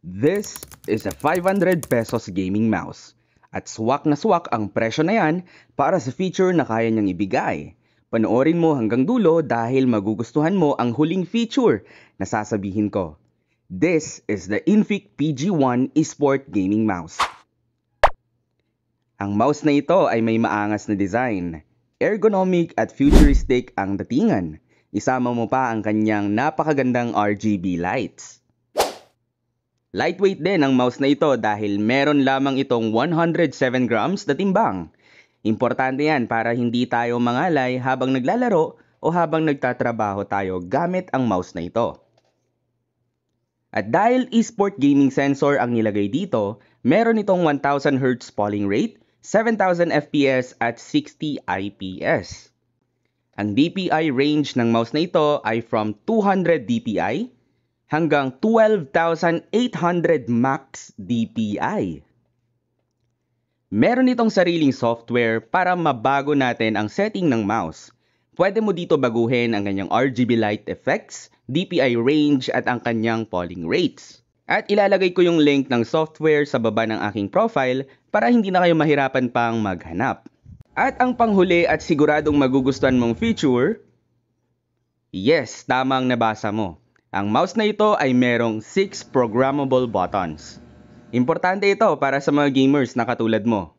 This is a 500 pesos gaming mouse. At swak na swak ang presyo na yan para sa feature na kaya niyang ibigay. Panoorin mo hanggang dulo dahil magugustuhan mo ang huling feature na sasabihin ko. This is the Infiq PG1 Esport Gaming Mouse. Ang mouse na ito ay may maangas na design. Ergonomic at futuristic ang datingan. Isama mo pa ang kanyang napakagandang RGB lights. Lightweight din ang mouse na ito dahil meron lamang itong 107 grams na timbang. Importante yan para hindi tayo mangalay habang naglalaro o habang nagtatrabaho tayo gamit ang mouse na ito. At dahil eSport gaming sensor ang nilagay dito, meron itong 1000Hz polling rate, 7000 FPS at 60 IPS. Ang DPI range ng mouse na ito ay from 200 DPI hanggang 12,800 max DPI. Meron itong sariling software para mabago natin ang setting ng mouse. Pwede mo dito baguhin ang kanyang RGB light effects, DPI range at ang kanyang polling rates. At ilalagay ko yung link ng software sa baba ng aking profile para hindi na kayo mahirapan pang maghanap. At ang panghuli at siguradong magugustuhan mong feature, yes, tamang nabasa mo ang mouse na ito ay merong 6 programmable buttons. Importante ito para sa mga gamers na katulad mo.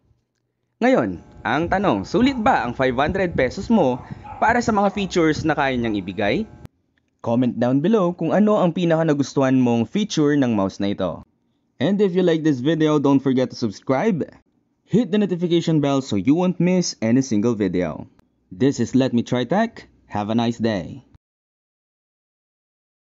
Ngayon, ang tanong, sulit ba ang 500 pesos mo para sa mga features na kaya niyang ibigay? Comment down below kung ano ang pinaka nagustuhan mong feature ng mouse na ito. And if you like this video, don't forget to subscribe. Hit the notification bell so you won't miss any single video. This is Let Me Try Tech. Have a nice day.